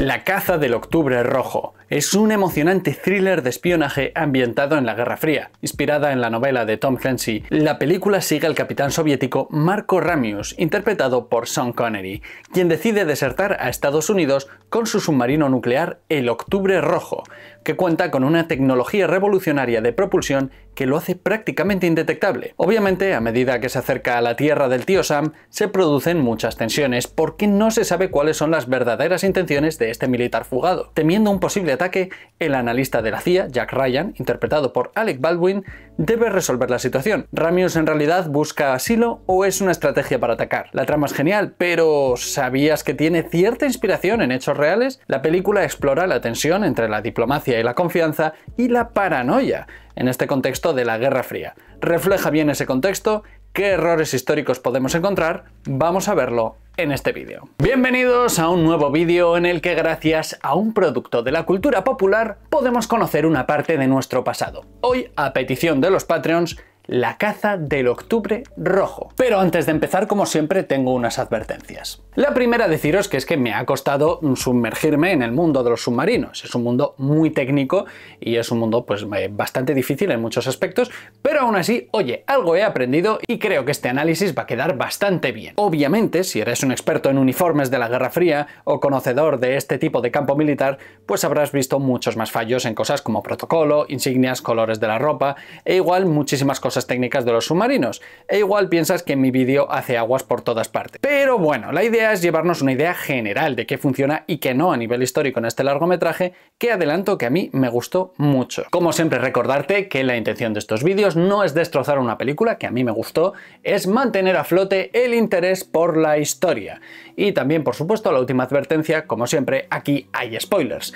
La caza del Octubre Rojo es un emocionante thriller de espionaje ambientado en la Guerra Fría. Inspirada en la novela de Tom Clancy, la película sigue al capitán soviético Marco Ramius, interpretado por Sean Connery, quien decide desertar a Estados Unidos con su submarino nuclear el Octubre Rojo, que cuenta con una tecnología revolucionaria de propulsión que lo hace prácticamente indetectable. Obviamente, a medida que se acerca a la Tierra del tío Sam, se producen muchas tensiones porque no se sabe cuáles son las verdaderas intenciones de este militar fugado. Temiendo un posible ataque, el analista de la CIA, Jack Ryan, interpretado por Alec Baldwin, debe resolver la situación. Ramius en realidad busca asilo o es una estrategia para atacar. La trama es genial, pero ¿sabías que tiene cierta inspiración en hechos reales? La película explora la tensión entre la diplomacia y la confianza y la paranoia en este contexto de la Guerra Fría. Refleja bien ese contexto qué errores históricos podemos encontrar, vamos a verlo en este vídeo. Bienvenidos a un nuevo vídeo en el que gracias a un producto de la cultura popular podemos conocer una parte de nuestro pasado. Hoy, a petición de los Patreons, la caza del octubre rojo. Pero antes de empezar, como siempre, tengo unas advertencias. La primera deciros que es que me ha costado sumergirme en el mundo de los submarinos. Es un mundo muy técnico y es un mundo pues eh, bastante difícil en muchos aspectos, pero aún así, oye, algo he aprendido y creo que este análisis va a quedar bastante bien. Obviamente, si eres un experto en uniformes de la Guerra Fría o conocedor de este tipo de campo militar, pues habrás visto muchos más fallos en cosas como protocolo, insignias, colores de la ropa e igual muchísimas cosas técnicas de los submarinos, e igual piensas que mi vídeo hace aguas por todas partes. Pero bueno, la idea es llevarnos una idea general de qué funciona y qué no a nivel histórico en este largometraje, que adelanto que a mí me gustó mucho. Como siempre recordarte que la intención de estos vídeos no es destrozar una película, que a mí me gustó, es mantener a flote el interés por la historia. Y también, por supuesto, la última advertencia, como siempre, aquí hay spoilers.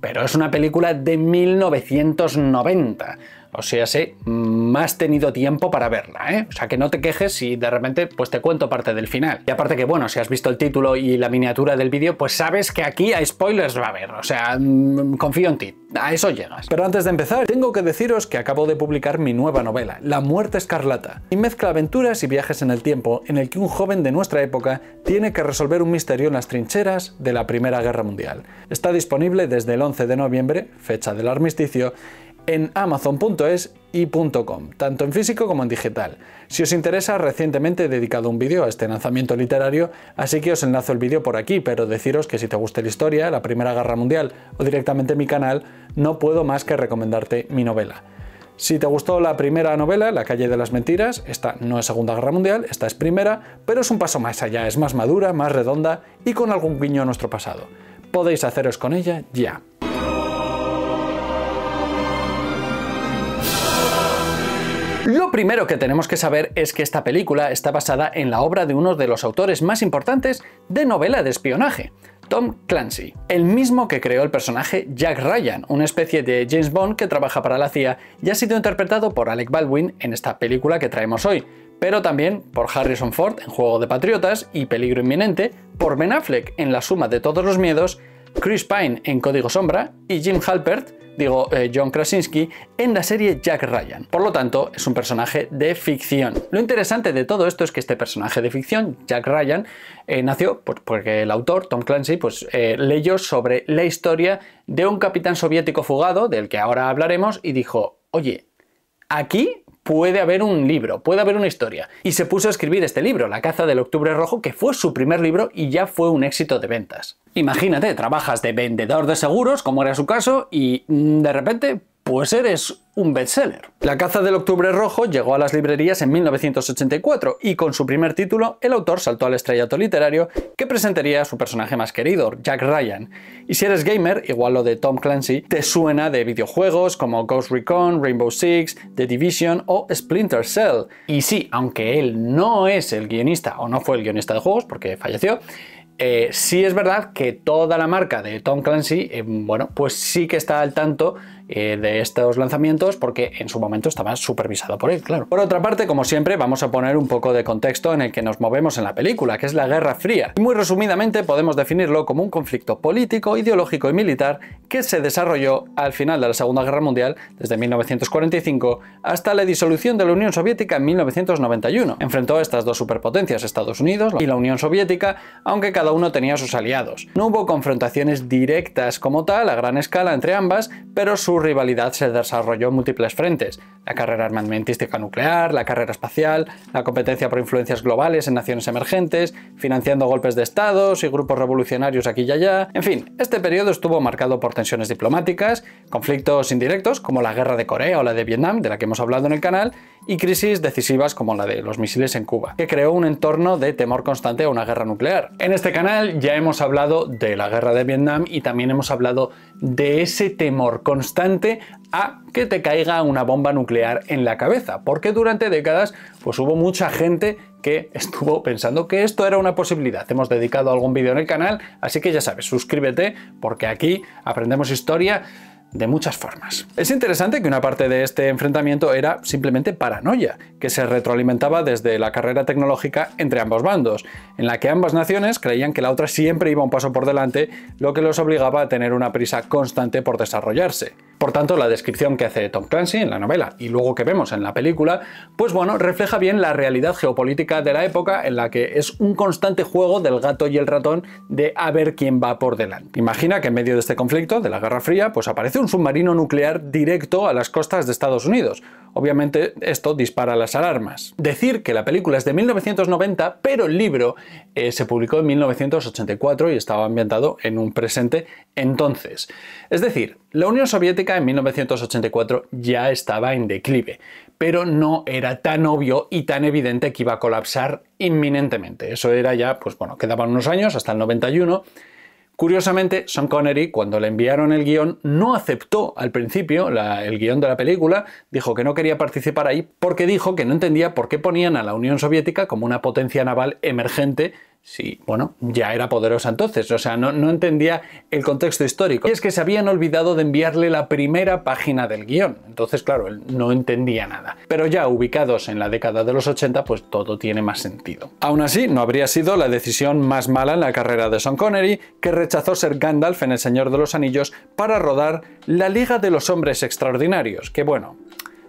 Pero es una película de 1990 o sea, sé, más tenido tiempo para verla, ¿eh? O sea, que no te quejes si de repente pues te cuento parte del final. Y aparte que, bueno, si has visto el título y la miniatura del vídeo, pues sabes que aquí hay spoilers va a haber, o sea, mm, confío en ti, a eso llegas. Pero antes de empezar, tengo que deciros que acabo de publicar mi nueva novela, La muerte escarlata, y mezcla aventuras y viajes en el tiempo, en el que un joven de nuestra época tiene que resolver un misterio en las trincheras de la Primera Guerra Mundial. Está disponible desde el 11 de noviembre, fecha del armisticio, en amazon.es y .com, tanto en físico como en digital. Si os interesa, recientemente he dedicado un vídeo a este lanzamiento literario, así que os enlazo el vídeo por aquí, pero deciros que si te gusta la historia, la Primera Guerra Mundial o directamente mi canal, no puedo más que recomendarte mi novela. Si te gustó la primera novela, La calle de las mentiras, esta no es Segunda Guerra Mundial, esta es primera, pero es un paso más allá, es más madura, más redonda y con algún guiño a nuestro pasado. Podéis haceros con ella ya. Lo primero que tenemos que saber es que esta película está basada en la obra de uno de los autores más importantes de novela de espionaje, Tom Clancy, el mismo que creó el personaje Jack Ryan, una especie de James Bond que trabaja para la CIA y ha sido interpretado por Alec Baldwin en esta película que traemos hoy, pero también por Harrison Ford en Juego de Patriotas y Peligro Inminente, por Ben Affleck en La Suma de Todos los Miedos, Chris Pine en Código Sombra y Jim Halpert digo eh, John Krasinski, en la serie Jack Ryan. Por lo tanto, es un personaje de ficción. Lo interesante de todo esto es que este personaje de ficción, Jack Ryan, eh, nació pues, porque el autor, Tom Clancy, pues, eh, leyó sobre la historia de un capitán soviético fugado, del que ahora hablaremos, y dijo, oye, aquí puede haber un libro, puede haber una historia. Y se puso a escribir este libro, La caza del octubre rojo, que fue su primer libro y ya fue un éxito de ventas. Imagínate, trabajas de vendedor de seguros, como era su caso, y mm, de repente pues eres un bestseller. La caza del octubre rojo llegó a las librerías en 1984 y con su primer título el autor saltó al estrellato literario que presentaría a su personaje más querido, Jack Ryan. Y si eres gamer, igual lo de Tom Clancy, te suena de videojuegos como Ghost Recon, Rainbow Six, The Division o Splinter Cell. Y sí, aunque él no es el guionista o no fue el guionista de juegos porque falleció, eh, sí es verdad que toda la marca de Tom Clancy, eh, bueno, pues sí que está al tanto eh, de estos lanzamientos porque en su momento estaba supervisado por él, claro. Por otra parte, como siempre, vamos a poner un poco de contexto en el que nos movemos en la película, que es la Guerra Fría. Y muy resumidamente podemos definirlo como un conflicto político, ideológico y militar que se desarrolló al final de la Segunda Guerra Mundial, desde 1945 hasta la disolución de la Unión Soviética en 1991. Enfrentó a estas dos superpotencias, Estados Unidos y la Unión Soviética, aunque cada uno tenía sus aliados. No hubo confrontaciones directas como tal a gran escala entre ambas, pero su su rivalidad se desarrolló en múltiples frentes. La carrera armamentística nuclear, la carrera espacial, la competencia por influencias globales en naciones emergentes, financiando golpes de estados y grupos revolucionarios aquí y allá. En fin, este periodo estuvo marcado por tensiones diplomáticas, conflictos indirectos como la guerra de Corea o la de Vietnam, de la que hemos hablado en el canal, y crisis decisivas como la de los misiles en Cuba, que creó un entorno de temor constante a una guerra nuclear. En este canal ya hemos hablado de la guerra de Vietnam y también hemos hablado de ese temor constante a que te caiga una bomba nuclear en la cabeza, porque durante décadas pues hubo mucha gente que estuvo pensando que esto era una posibilidad. Hemos dedicado algún vídeo en el canal, así que ya sabes, suscríbete porque aquí aprendemos historia de muchas formas. Es interesante que una parte de este enfrentamiento era simplemente paranoia, que se retroalimentaba desde la carrera tecnológica entre ambos bandos, en la que ambas naciones creían que la otra siempre iba un paso por delante, lo que los obligaba a tener una prisa constante por desarrollarse. Por tanto, la descripción que hace Tom Clancy en la novela y luego que vemos en la película, pues bueno, refleja bien la realidad geopolítica de la época en la que es un constante juego del gato y el ratón de a ver quién va por delante. Imagina que en medio de este conflicto, de la Guerra Fría, pues aparece un submarino nuclear directo a las costas de Estados Unidos. Obviamente esto dispara las alarmas. Decir que la película es de 1990, pero el libro eh, se publicó en 1984 y estaba ambientado en un presente entonces. Es decir, la Unión Soviética en 1984 ya estaba en declive, pero no era tan obvio y tan evidente que iba a colapsar inminentemente. Eso era ya, pues bueno, quedaban unos años hasta el 91. Curiosamente, Sean Connery, cuando le enviaron el guión, no aceptó al principio el guión de la película, dijo que no quería participar ahí porque dijo que no entendía por qué ponían a la Unión Soviética como una potencia naval emergente Sí, bueno, ya era poderosa entonces, o sea, no, no entendía el contexto histórico. Y es que se habían olvidado de enviarle la primera página del guión, entonces claro, él no entendía nada. Pero ya ubicados en la década de los 80, pues todo tiene más sentido. Aún así, no habría sido la decisión más mala en la carrera de Sean Connery, que rechazó ser Gandalf en El Señor de los Anillos para rodar La Liga de los Hombres Extraordinarios, que bueno,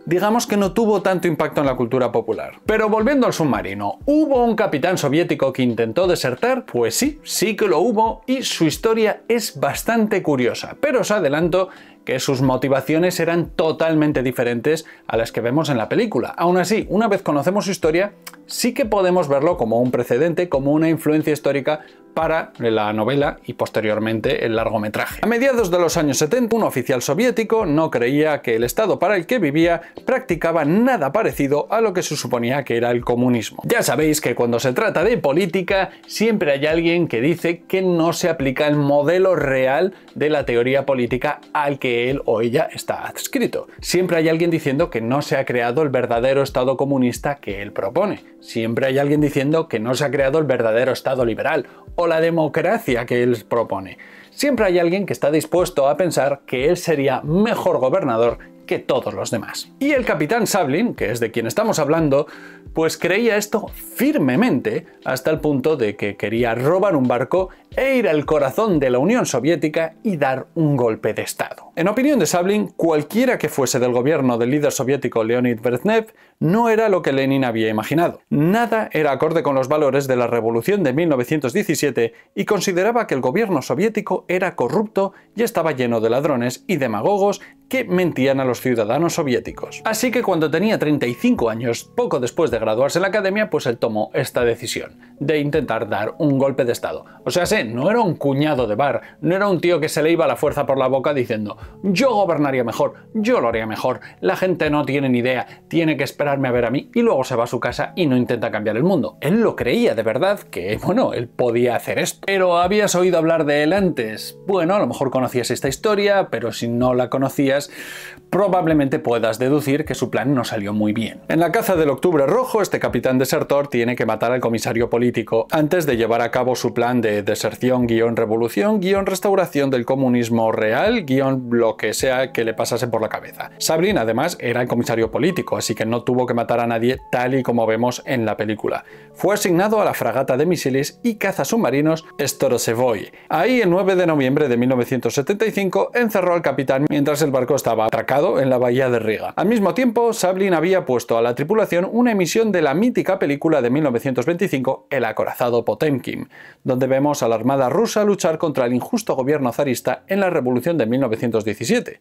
digamos que no tuvo tanto impacto en la cultura popular. Pero volviendo al submarino, ¿hubo un capitán soviético que intentó desertar? Pues sí, sí que lo hubo y su historia es bastante curiosa, pero os adelanto que sus motivaciones eran totalmente diferentes a las que vemos en la película. Aún así, una vez conocemos su historia, sí que podemos verlo como un precedente, como una influencia histórica para la novela y posteriormente el largometraje. A mediados de los años 70, un oficial soviético no creía que el Estado para el que vivía practicaba nada parecido a lo que se suponía que era el comunismo. Ya sabéis que cuando se trata de política siempre hay alguien que dice que no se aplica el modelo real de la teoría política al que él o ella está adscrito. Siempre hay alguien diciendo que no se ha creado el verdadero Estado comunista que él propone siempre hay alguien diciendo que no se ha creado el verdadero Estado liberal o la democracia que él propone. Siempre hay alguien que está dispuesto a pensar que él sería mejor gobernador que todos los demás. Y el capitán Sablin, que es de quien estamos hablando, pues creía esto firmemente hasta el punto de que quería robar un barco e ir al corazón de la Unión Soviética y dar un golpe de Estado. En opinión de Sablin, cualquiera que fuese del gobierno del líder soviético Leonid Brezhnev no era lo que Lenin había imaginado. Nada era acorde con los valores de la revolución de 1917 y consideraba que el gobierno soviético era corrupto y estaba lleno de ladrones y demagogos que mentían a los ciudadanos soviéticos. Así que cuando tenía 35 años, poco después de graduarse en la academia, pues él tomó esta decisión de intentar dar un golpe de estado. O sea, sé, no era un cuñado de bar, no era un tío que se le iba la fuerza por la boca diciendo yo gobernaría mejor, yo lo haría mejor, la gente no tiene ni idea, tiene que esperarme a ver a mí y luego se va a su casa y no intenta cambiar el mundo. Él lo creía de verdad que, bueno, él podía hacer esto. Pero habías oído hablar de él antes. Bueno, a lo mejor conocías esta historia, pero si no la conocías probablemente puedas deducir que su plan no salió muy bien. En la caza del Octubre Rojo, este capitán desertor tiene que matar al comisario político antes de llevar a cabo su plan de deserción-revolución, restauración del comunismo real, lo que sea que le pasase por la cabeza. sabrina además, era el comisario político, así que no tuvo que matar a nadie tal y como vemos en la película. Fue asignado a la fragata de misiles y cazas submarinos Storosevoy. Ahí, el 9 de noviembre de 1975, encerró al capitán mientras el barco estaba atracado en la bahía de Riga. Al mismo tiempo, Sablin había puesto a la tripulación una emisión de la mítica película de 1925, El acorazado Potemkin, donde vemos a la armada rusa luchar contra el injusto gobierno zarista en la revolución de 1917.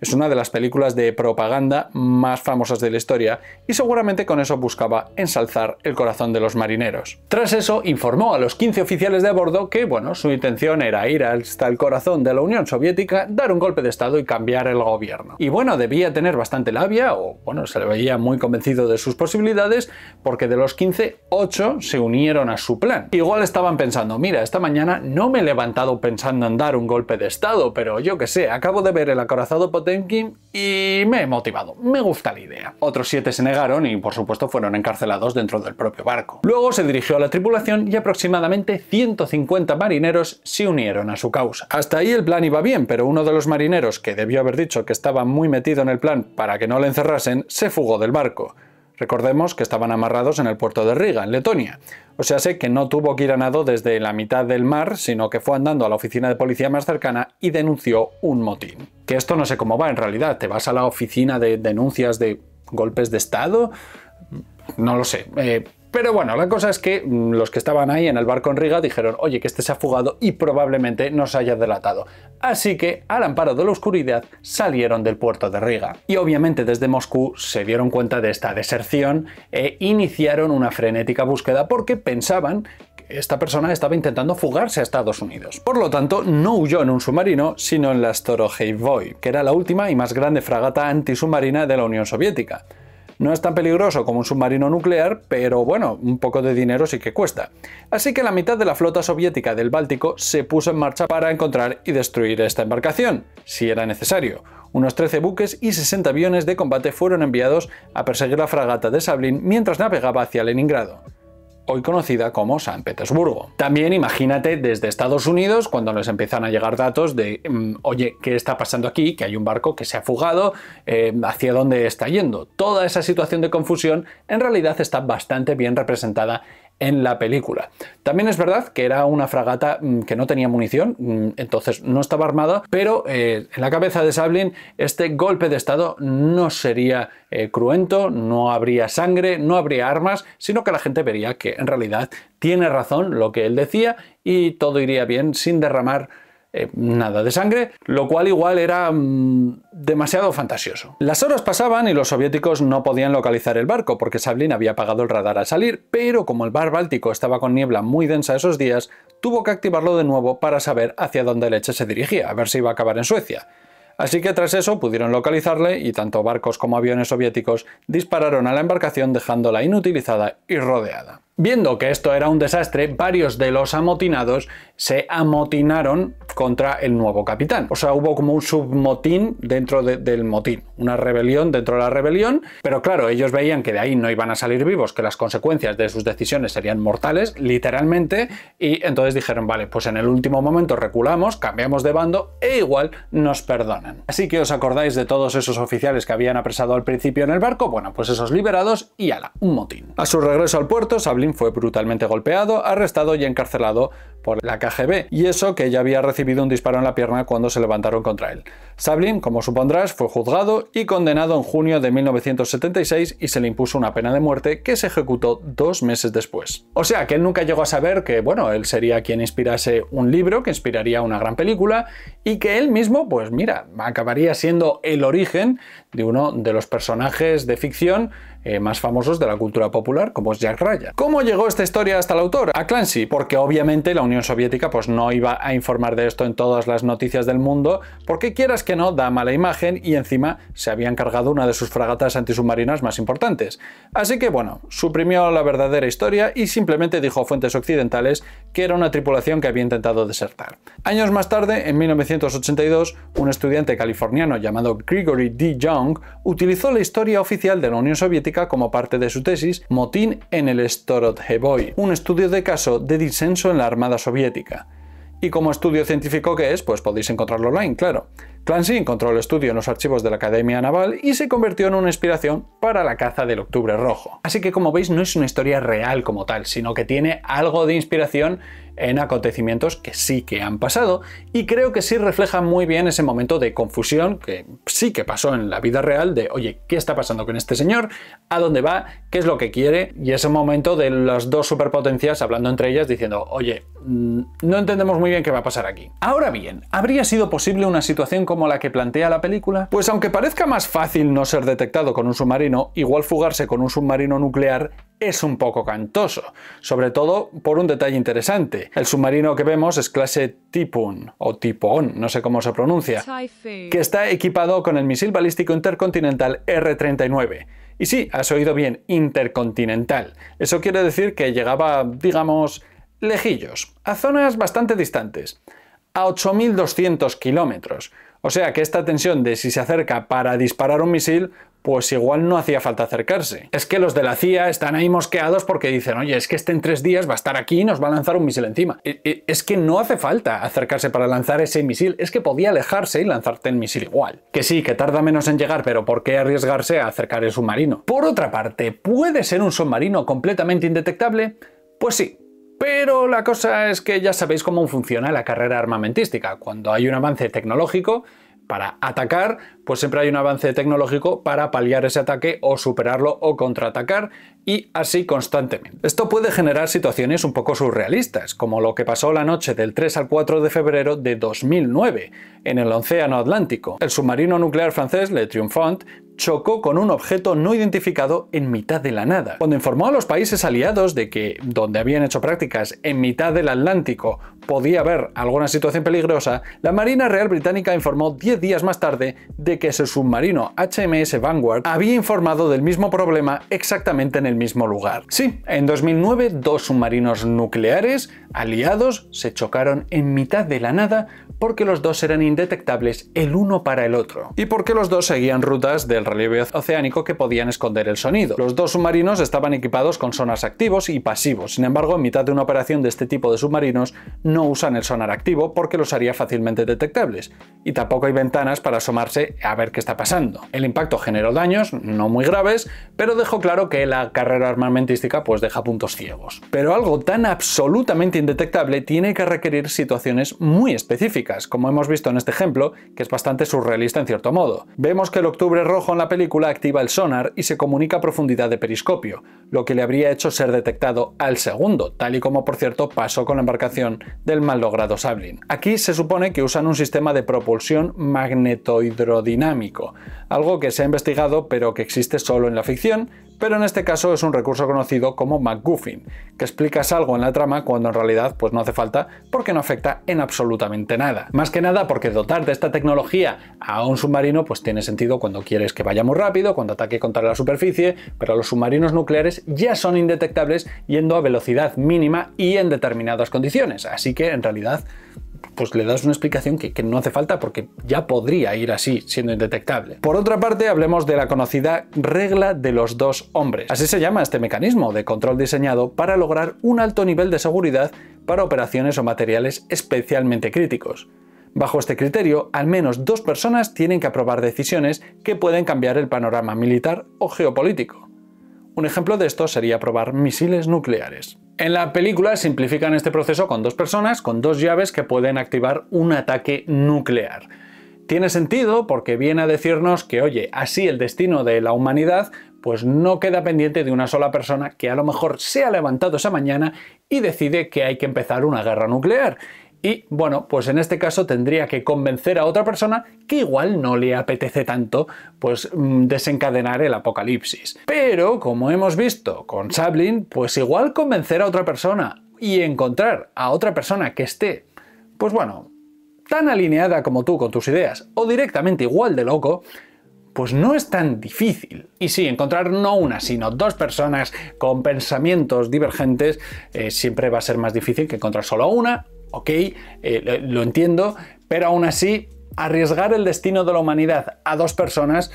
Es una de las películas de propaganda más famosas de la historia y seguramente con eso buscaba ensalzar el corazón de los marineros. Tras eso, informó a los 15 oficiales de bordo que, bueno, su intención era ir hasta el corazón de la Unión Soviética, dar un golpe de estado y cambiar el gobierno. Y bueno, debía tener bastante labia, o bueno, se le veía muy convencido de sus posibilidades, porque de los 15, 8 se unieron a su plan. Igual estaban pensando, mira, esta mañana no me he levantado pensando en dar un golpe de estado, pero yo que sé, acabo de ver el acorazado potencial y me he motivado, me gusta la idea. Otros siete se negaron y por supuesto fueron encarcelados dentro del propio barco. Luego se dirigió a la tripulación y aproximadamente 150 marineros se unieron a su causa. Hasta ahí el plan iba bien, pero uno de los marineros, que debió haber dicho que estaba muy metido en el plan para que no le encerrasen, se fugó del barco. Recordemos que estaban amarrados en el puerto de Riga, en Letonia. O sea, sé que no tuvo que ir a nado desde la mitad del mar, sino que fue andando a la oficina de policía más cercana y denunció un motín. Que esto no sé cómo va en realidad. ¿Te vas a la oficina de denuncias de golpes de Estado? No lo sé. Eh, pero bueno, la cosa es que mm, los que estaban ahí en el barco en Riga dijeron, oye, que este se ha fugado y probablemente nos haya delatado. Así que, al amparo de la oscuridad, salieron del puerto de Riga. Y obviamente desde Moscú se dieron cuenta de esta deserción e iniciaron una frenética búsqueda porque pensaban que esta persona estaba intentando fugarse a Estados Unidos. Por lo tanto, no huyó en un submarino, sino en la Voy, que era la última y más grande fragata antisubmarina de la Unión Soviética. No es tan peligroso como un submarino nuclear, pero bueno, un poco de dinero sí que cuesta. Así que la mitad de la flota soviética del Báltico se puso en marcha para encontrar y destruir esta embarcación, si era necesario. Unos 13 buques y 60 aviones de combate fueron enviados a perseguir la fragata de Sablin mientras navegaba hacia Leningrado hoy conocida como San Petersburgo. También imagínate desde Estados Unidos cuando nos empiezan a llegar datos de, mm, oye, ¿qué está pasando aquí? Que hay un barco que se ha fugado, em, ¿hacia dónde está yendo? Toda esa situación de confusión en realidad está bastante bien representada en la película. También es verdad que era una fragata mm, que no tenía munición, mm, entonces no estaba armada, pero eh, en la cabeza de Sablin este golpe de estado no sería eh, cruento, no habría sangre, no habría armas, sino que la gente vería que en realidad tiene razón lo que él decía y todo iría bien sin derramar eh, nada de sangre, lo cual igual era mm, demasiado fantasioso. Las horas pasaban y los soviéticos no podían localizar el barco porque Sablin había apagado el radar al salir, pero como el bar báltico estaba con niebla muy densa esos días, tuvo que activarlo de nuevo para saber hacia dónde leche se dirigía, a ver si iba a acabar en Suecia. Así que tras eso pudieron localizarle y tanto barcos como aviones soviéticos dispararon a la embarcación dejándola inutilizada y rodeada. Viendo que esto era un desastre, varios de los amotinados se amotinaron contra el nuevo capitán. O sea, hubo como un submotín dentro del motín, una rebelión dentro de la rebelión, pero claro, ellos veían que de ahí no iban a salir vivos, que las consecuencias de sus decisiones serían mortales, literalmente, y entonces dijeron, vale, pues en el último momento reculamos, cambiamos de bando e igual nos perdonan. Así que os acordáis de todos esos oficiales que habían apresado al principio en el barco, bueno, pues esos liberados y ala, un motín. A su regreso al puerto, Sablin fue brutalmente golpeado, arrestado y encarcelado por la KGB, y eso que ya había recibido un disparo en la pierna cuando se levantaron contra él. Sablin, como supondrás, fue juzgado y condenado en junio de 1976 y se le impuso una pena de muerte que se ejecutó dos meses después. O sea que él nunca llegó a saber que, bueno, él sería quien inspirase un libro, que inspiraría una gran película, y que él mismo, pues mira, acabaría siendo el origen de uno de los personajes de ficción eh, más famosos de la cultura popular, como es Jack Ryan. ¿Cómo llegó esta historia hasta el autor? A Clancy, porque obviamente la Unión Soviética pues, no iba a informar de esto en todas las noticias del mundo, porque quieras que no, da mala imagen y encima se habían cargado una de sus fragatas antisubmarinas más importantes. Así que bueno, suprimió la verdadera historia y simplemente dijo a fuentes occidentales que era una tripulación que había intentado desertar. Años más tarde, en 1982, un estudiante californiano llamado Gregory D. Young utilizó la historia oficial de la Unión Soviética como parte de su tesis Motín en el Storodheboy, un estudio de caso de disenso en la Armada Soviética. Y como estudio científico que es, pues podéis encontrarlo online, claro. Clancy encontró el estudio en los archivos de la Academia Naval y se convirtió en una inspiración para la caza del Octubre Rojo. Así que como veis no es una historia real como tal, sino que tiene algo de inspiración en acontecimientos que sí que han pasado y creo que sí refleja muy bien ese momento de confusión que sí que pasó en la vida real de, oye, ¿qué está pasando con este señor? ¿A dónde va? ¿Qué es lo que quiere? Y ese momento de las dos superpotencias hablando entre ellas diciendo, oye, mm, no entendemos muy bien qué va a pasar aquí. Ahora bien, ¿habría sido posible una situación como la que plantea la película? Pues aunque parezca más fácil no ser detectado con un submarino, igual fugarse con un submarino nuclear es un poco cantoso, sobre todo por un detalle interesante el submarino que vemos es clase Tipun o Tipoon, no sé cómo se pronuncia, que está equipado con el misil balístico intercontinental R-39. Y sí, has oído bien, intercontinental. Eso quiere decir que llegaba, digamos, lejillos, a zonas bastante distantes, a 8.200 kilómetros, o sea que esta tensión de si se acerca para disparar un misil pues igual no hacía falta acercarse. Es que los de la CIA están ahí mosqueados porque dicen, oye, es que este en tres días va a estar aquí y nos va a lanzar un misil encima. E, e, es que no hace falta acercarse para lanzar ese misil, es que podía alejarse y lanzarte el misil igual. Que sí, que tarda menos en llegar, pero ¿por qué arriesgarse a acercar el submarino? Por otra parte, ¿puede ser un submarino completamente indetectable? Pues sí, pero la cosa es que ya sabéis cómo funciona la carrera armamentística. Cuando hay un avance tecnológico para atacar, pues siempre hay un avance tecnológico para paliar ese ataque o superarlo o contraatacar y así constantemente. Esto puede generar situaciones un poco surrealistas, como lo que pasó la noche del 3 al 4 de febrero de 2009 en el Océano Atlántico. El submarino nuclear francés Le Triumphant, chocó con un objeto no identificado en mitad de la nada. Cuando informó a los países aliados de que donde habían hecho prácticas en mitad del Atlántico podía haber alguna situación peligrosa, la Marina Real Británica informó 10 días más tarde de que su submarino HMS Vanguard había informado del mismo problema exactamente en el mismo lugar. Sí, en 2009 dos submarinos nucleares aliados se chocaron en mitad de la nada porque los dos eran indetectables el uno para el otro y porque los dos seguían rutas del relieve oceánico que podían esconder el sonido. Los dos submarinos estaban equipados con sonars activos y pasivos, sin embargo en mitad de una operación de este tipo de submarinos no usan el sonar activo porque los haría fácilmente detectables, y tampoco hay ventanas para asomarse a ver qué está pasando. El impacto generó daños, no muy graves, pero dejó claro que la carrera armamentística pues deja puntos ciegos. Pero algo tan absolutamente indetectable tiene que requerir situaciones muy específicas, como hemos visto en este ejemplo, que es bastante surrealista en cierto modo. Vemos que el octubre rojo la película activa el sonar y se comunica a profundidad de periscopio, lo que le habría hecho ser detectado al segundo, tal y como por cierto pasó con la embarcación del mal logrado Sablin. Aquí se supone que usan un sistema de propulsión magnetohidrodinámico, algo que se ha investigado pero que existe solo en la ficción pero en este caso es un recurso conocido como McGuffin, que explicas algo en la trama cuando en realidad pues no hace falta porque no afecta en absolutamente nada. Más que nada porque dotar de esta tecnología a un submarino pues tiene sentido cuando quieres que vaya muy rápido, cuando ataque contra la superficie, pero los submarinos nucleares ya son indetectables yendo a velocidad mínima y en determinadas condiciones, así que en realidad pues le das una explicación que, no hace falta porque ya podría ir así siendo indetectable. Por otra parte, hablemos de la conocida regla de los dos hombres. Así se llama este mecanismo de control diseñado para lograr un alto nivel de seguridad para operaciones o materiales especialmente críticos. Bajo este criterio, al menos dos personas tienen que aprobar decisiones que pueden cambiar el panorama militar o geopolítico. Un ejemplo de esto sería aprobar misiles nucleares. En la película simplifican este proceso con dos personas, con dos llaves que pueden activar un ataque nuclear. Tiene sentido porque viene a decirnos que, oye, así el destino de la humanidad pues no queda pendiente de una sola persona que a lo mejor se ha levantado esa mañana y decide que hay que empezar una guerra nuclear. Y bueno, pues en este caso tendría que convencer a otra persona que igual no le apetece tanto pues mm, desencadenar el apocalipsis. Pero como hemos visto con Sablin, pues igual convencer a otra persona y encontrar a otra persona que esté, pues bueno, tan alineada como tú con tus ideas o directamente igual de loco, pues no es tan difícil. Y sí, encontrar no una, sino dos personas con pensamientos divergentes eh, siempre va a ser más difícil que encontrar solo una ok, eh, lo entiendo, pero aún así, arriesgar el destino de la humanidad a dos personas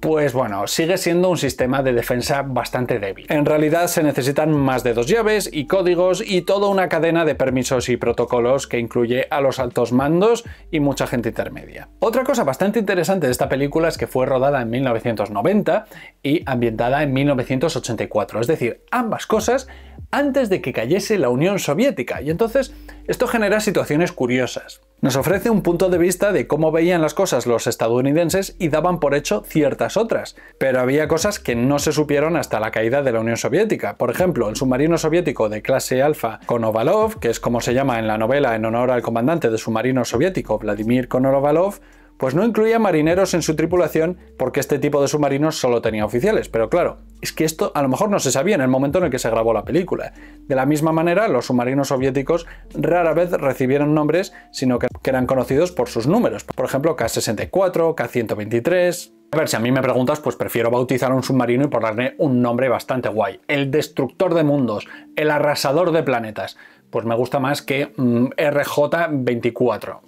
pues bueno, sigue siendo un sistema de defensa bastante débil. En realidad se necesitan más de dos llaves y códigos y toda una cadena de permisos y protocolos que incluye a los altos mandos y mucha gente intermedia. Otra cosa bastante interesante de esta película es que fue rodada en 1990 y ambientada en 1984, es decir, ambas cosas antes de que cayese la Unión Soviética y entonces esto genera situaciones curiosas. Nos ofrece un punto de vista de cómo veían las cosas los estadounidenses y daban por hecho ciertas otras, pero había cosas que no se supieron hasta la caída de la Unión Soviética. Por ejemplo, el submarino soviético de clase Alfa Konovalov, que es como se llama en la novela en honor al comandante de submarino soviético Vladimir Konovalov, pues no incluía marineros en su tripulación porque este tipo de submarinos solo tenía oficiales. Pero claro, es que esto a lo mejor no se sabía en el momento en el que se grabó la película. De la misma manera, los submarinos soviéticos rara vez recibieron nombres, sino que eran conocidos por sus números. Por ejemplo, K-64, K-123, a ver, si a mí me preguntas, pues prefiero bautizar a un submarino y ponerle un nombre bastante guay. El destructor de mundos, el arrasador de planetas. Pues me gusta más que mm, RJ-24.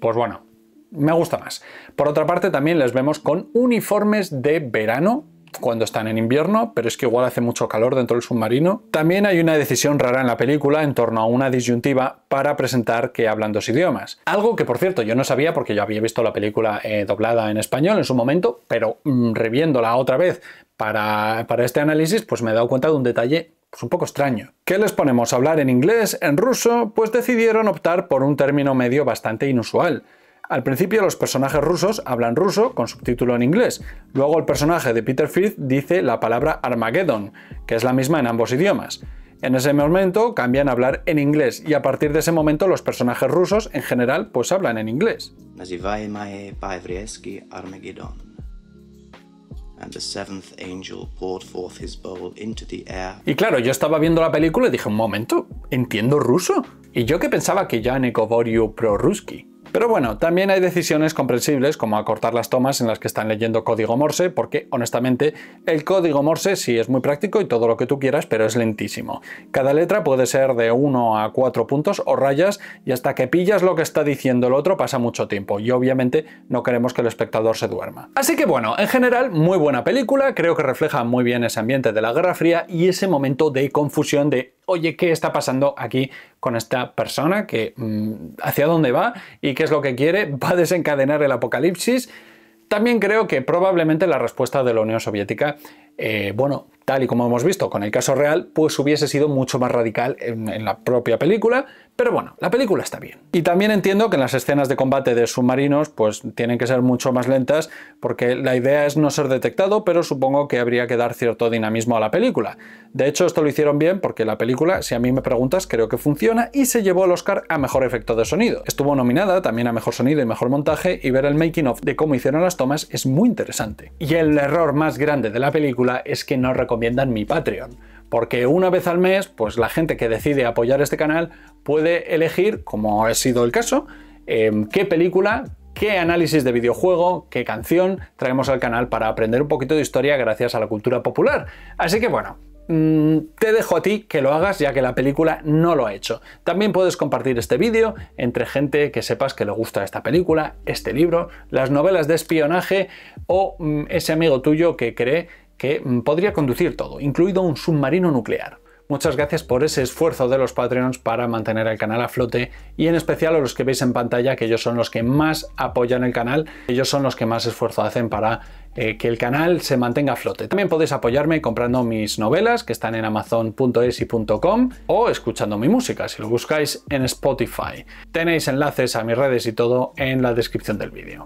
Pues bueno, me gusta más. Por otra parte, también les vemos con uniformes de verano cuando están en invierno, pero es que igual hace mucho calor dentro del submarino. También hay una decisión rara en la película en torno a una disyuntiva para presentar que hablan dos idiomas. Algo que, por cierto, yo no sabía porque yo había visto la película eh, doblada en español en su momento, pero mm, reviéndola otra vez para, este análisis, pues me he dado cuenta de un detalle pues, un poco extraño. ¿Qué les ponemos hablar en inglés, en ruso? Pues decidieron optar por un término medio bastante inusual. Al principio los personajes rusos hablan ruso con subtítulo en inglés, luego el personaje de Peter Firth dice la palabra Armageddon, que es la misma en ambos idiomas. En ese momento cambian a hablar en inglés y a partir de ese momento los personajes rusos en general pues hablan en inglés. Y claro, yo estaba viendo la película y dije, un momento, ¿entiendo ruso? Y yo que pensaba que ya pro-ruski. Pero bueno, también hay decisiones comprensibles como acortar las tomas en las que están leyendo código Morse, porque honestamente el código Morse sí es muy práctico y todo lo que tú quieras, pero es lentísimo. Cada letra puede ser de 1 a 4 puntos o rayas y hasta que pillas lo que está diciendo el otro pasa mucho tiempo y obviamente no queremos que el espectador se duerma. Así que bueno, en general muy buena película, creo que refleja muy bien ese ambiente de la Guerra Fría y ese momento de confusión de oye, ¿qué está pasando aquí con esta persona? Que, mm, ¿Hacia dónde va? ¿Y qué es lo que quiere? ¿Va a desencadenar el apocalipsis? También creo que probablemente la respuesta de la Unión Soviética, eh, bueno, tal y como hemos visto con el caso real, pues hubiese sido mucho más radical en, la propia película, pero bueno, la película está bien. Y también entiendo que en las escenas de combate de submarinos, pues tienen que ser mucho más lentas, porque la idea es no ser detectado, pero supongo que habría que dar cierto dinamismo a la película. De hecho, esto lo hicieron bien, porque la película, si a mí me preguntas, creo que funciona, y se llevó el Oscar a Mejor Efecto de Sonido. Estuvo nominada también a Mejor Sonido y Mejor Montaje, y ver el making of de cómo hicieron las tomas es muy interesante. Y el error más grande de la película es que no mi Patreon. Porque una vez al mes, pues la gente que decide apoyar este canal puede elegir, como ha sido el caso, em, qué película, qué análisis de videojuego, qué canción traemos al canal para aprender un poquito de historia gracias a la cultura popular. Así que bueno, mm, te dejo a ti que lo hagas ya que la película no lo ha hecho. También puedes compartir este vídeo entre gente que sepas que le gusta esta película, este libro, las novelas de espionaje o mm, ese amigo tuyo que cree que mm, podría conducir todo, incluido un submarino nuclear. Muchas gracias por ese esfuerzo de los Patreons para mantener el canal a flote y en especial a los que veis en pantalla, que ellos son los que más apoyan el canal, ellos son los que más esfuerzo hacen para eh, que el canal se mantenga a flote. También podéis apoyarme comprando mis novelas, que están en amazon.es y .com, o escuchando mi música, si lo buscáis en Spotify. Tenéis enlaces a mis redes y todo en la descripción del vídeo.